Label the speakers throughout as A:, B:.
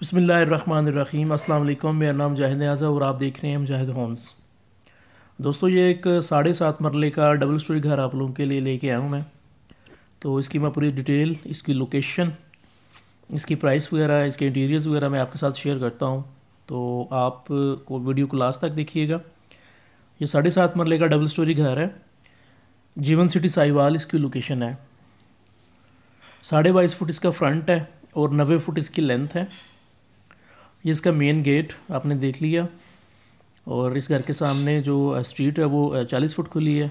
A: बसमीम अल्लाम मेरा नाम जाहिद आज़ा और आप देख रहे हैं मुजाहिद होम्स दोस्तों ये एक साढ़े सात मरले का डबल स्टोरी घर आप लोगों के लिए लेके आया हूँ मैं तो इसकी मैं पूरी डिटेल इसकी लोकेशन इसकी प्राइस वगैरह इसके इंटीरियर्स वगैरह मैं आपके साथ शेयर करता हूँ तो आप को वीडियो को लास्ट तक देखिएगा ये साढ़े सात मरले का डबल स्टोरी घर है जीवन सिटी साहिवाल इसकी लोकेशन है साढ़े बाईस फुट इसका फ्रंट है और नबे फुट इसकी लेंथ है ये इसका मेन गेट आपने देख लिया और इस घर के सामने जो स्ट्रीट है वो चालीस फुट खुली है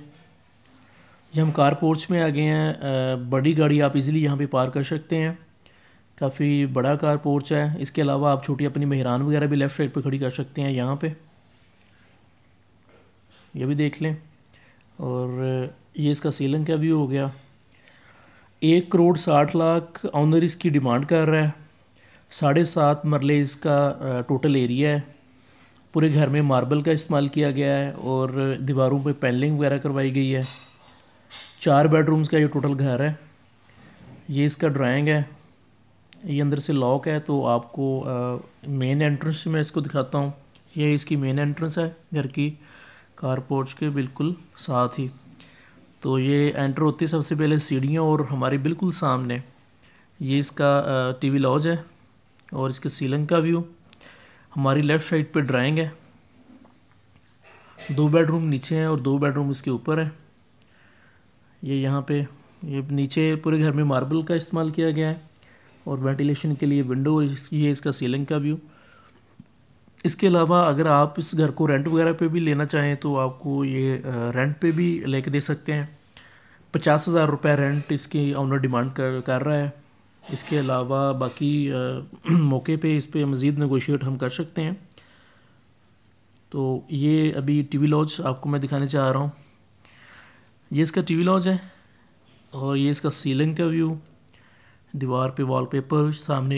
A: ये हम कार पोर्च में आ गए हैं बड़ी गाड़ी आप इजीली यहाँ पे पार कर सकते हैं काफ़ी बड़ा कार पोर्च है इसके अलावा आप छोटी अपनी मेहरान वगैरह भी लेफ़्ट साइड पे खड़ी कर सकते हैं यहाँ पे ये भी देख लें और ये इसका सीलिंग का व्यू हो गया एक करोड़ साठ लाख ऑनर इसकी डिमांड कर रहा है साढ़े सात मरले इसका टोटल एरिया है पूरे घर में मार्बल का इस्तेमाल किया गया है और दीवारों पे पैनलिंग वगैरह करवाई गई है चार बेडरूम्स का ये टोटल घर है ये इसका ड्राइंग है ये अंदर से लॉक है तो आपको मेन एंट्रेंस से मैं इसको दिखाता हूँ ये इसकी मेन एंट्रेंस है घर की कार पोर्च के बिल्कुल साथ ही तो ये एंटर होती सबसे पहले सीढ़ियाँ और हमारे बिल्कुल सामने ये इसका टीवी लॉज है और इसके सीलिंग का व्यू हमारी लेफ़्ट साइड पे ड्राइंग है दो बेडरूम नीचे हैं और दो बेडरूम इसके ऊपर हैं ये यहाँ पे ये नीचे पूरे घर में मार्बल का इस्तेमाल किया गया है और वेंटिलेशन के लिए विंडो और ये इसका सीलिंग का व्यू इसके अलावा अगर आप इस घर को रेंट वगैरह पे भी लेना चाहें तो आपको ये रेंट पे भी लेके दे सकते हैं पचास हज़ार रुपये रेंट इसकी ऑनर डिमांड कर कर रहा है इसके अलावा बाकी मौके पे इस पर मज़ीद नगोशिएट हम कर सकते हैं तो ये अभी टी वी लॉज आपको मैं दिखाने चाह रहा हूँ ये इसका टी वी लॉज है और ये इसका सीलिंग का व्यू दीवार पे वॉलपेपर सामने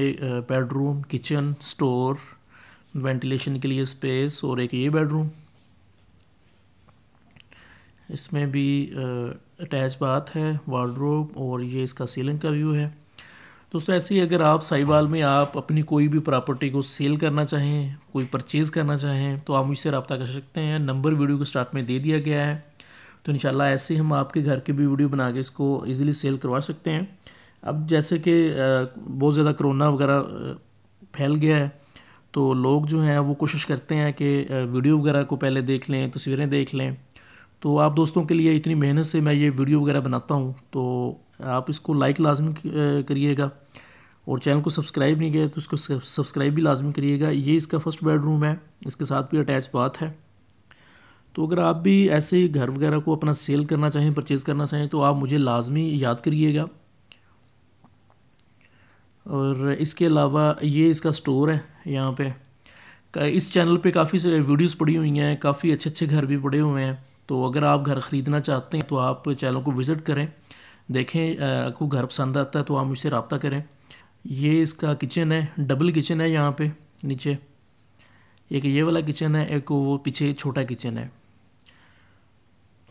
A: बेडरूम किचन स्टोर वेंटिलेशन के लिए स्पेस और एक ये बेडरूम इसमें भी अटैच बाथ है वार्ड्रोब और ये इसका सीलिंग का व्यू है दोस्तों ऐसे ही अगर आप साहिवाल में आप अपनी कोई भी प्रॉपर्टी को सेल करना चाहें कोई परचेज़ करना चाहें तो आप मुझसे रब्ता कर सकते हैं नंबर वीडियो को स्टार्ट में दे दिया गया है तो इन ऐसे हम आपके घर के भी वीडियो बना के इसको ईजिली सेल करवा सकते हैं अब जैसे कि बहुत ज़्यादा कोरोना वगैरह फैल गया है तो लोग जो हैं वो कोशिश करते हैं कि वीडियो वगैरह को पहले देख लें तस्वीरें देख लें तो आप दोस्तों के लिए इतनी मेहनत से मैं ये वीडियो वगैरह बनाता हूँ तो आप इसको लाइक लाजमी करिएगा और चैनल को सब्सक्राइब नहीं किया तो इसको सब्सक्राइब भी लाजमी करिएगा ये इसका फर्स्ट बेडरूम है इसके साथ भी अटैच बाथ है तो अगर आप भी ऐसे घर वगैरह को अपना सेल करना चाहें परचेज़ करना चाहें तो आप मुझे लाजमी याद करिएगा और इसके अलावा ये इसका स्टोर है यहाँ पे इस चैनल पे काफ़ी वीडियोस पड़ी हुई हैं काफ़ी अच्छे अच्छे घर भी पड़े हुए हैं तो अगर आप घर ख़रीदना चाहते हैं तो आप चैनल को विज़िट करें देखें आपको घर पसंद आता है तो आप मुझसे रबता करें ये इसका किचन है डबल किचन है यहाँ पे नीचे एक ये वाला किचन है एक वो पीछे छोटा किचन है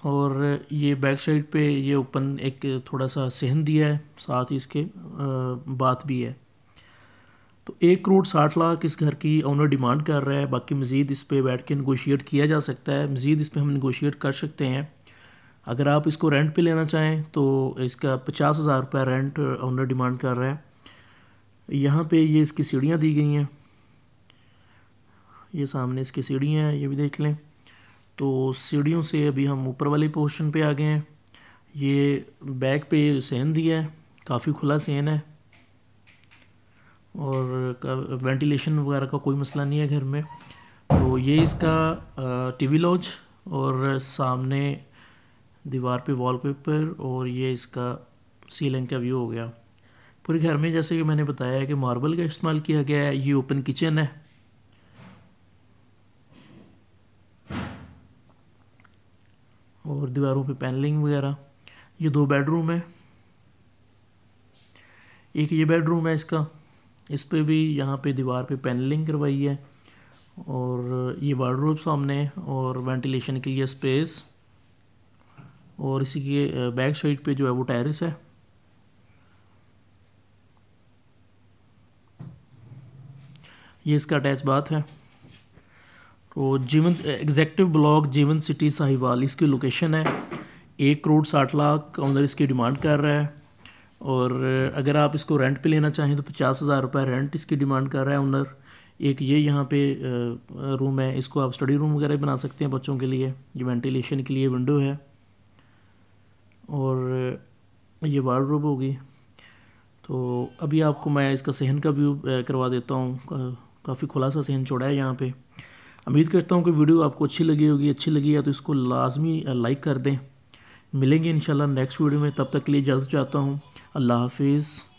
A: और ये बैक साइड पे ये ओपन एक थोड़ा सा सहन दिया है साथ ही इसके बात भी है तो एक करोड़ साठ लाख इस घर की ओनर डिमांड कर रहा है बाकी मज़ीद इस पर बैठ के नगोशिएट किया जा सकता है मज़ीद इस पर हम नगोशिएट कर सकते हैं अगर आप इसको रेंट पे लेना चाहें तो इसका पचास हज़ार रुपये रेंट ओनर डिमांड कर रहा है यहाँ पे ये इसकी सीढ़ियाँ दी गई हैं ये सामने इसकी सीढ़ियाँ हैं ये भी देख लें तो सीढ़ियों से अभी हम ऊपर वाले पोर्शन पे आ गए हैं ये बैक पे सहन दिया है काफ़ी खुला सहन है और वेंटिलेशन वगैरह का कोई मसला नहीं है घर में तो ये इसका टीवी लॉज और सामने दीवार पे वॉलपेपर और ये इसका सीलिंग का व्यू हो गया पूरे घर में जैसे कि मैंने बताया है कि मार्बल का इस्तेमाल किया गया है ये ओपन किचन है और दीवारों पे पैनलिंग वगैरह ये दो बेडरूम है एक ये बेडरूम है इसका इस पर भी यहाँ पे दीवार पे पैनलिंग करवाई है और ये वार्डरोब सामने और वेंटिलेशन के लिए स्पेस और इसी के बैक साइड पे जो है वो टेरिस है ये इसका अटैच बात है तो Jeevan executive block Jeevan city Sahiwal इसकी लोकेशन है एक करोड़ साठ लाख ऑनर इसकी डिमांड कर रहा है और अगर आप इसको रेंट पे लेना चाहें तो पचास हज़ार रुपये रेंट इसकी डिमांड कर रहा है ओनर एक ये यहाँ पे रूम है इसको आप स्टडी रूम वगैरह बना सकते हैं बच्चों के लिए ये वेंटिलेशन के लिए विंडो है और ये वार्डरोब होगी तो अभी आपको मैं इसका सहन का व्यू करवा देता हूँ काफ़ी खुला सा सहन छोड़ा है यहाँ पे उम्मीद करता हूँ कि वीडियो आपको अच्छी लगी होगी अच्छी लगी है तो इसको लाजमी लाइक कर दें मिलेंगे इन नेक्स्ट वीडियो में तब तक के लिए जल्द चाहता हूँ Allah Hafiz.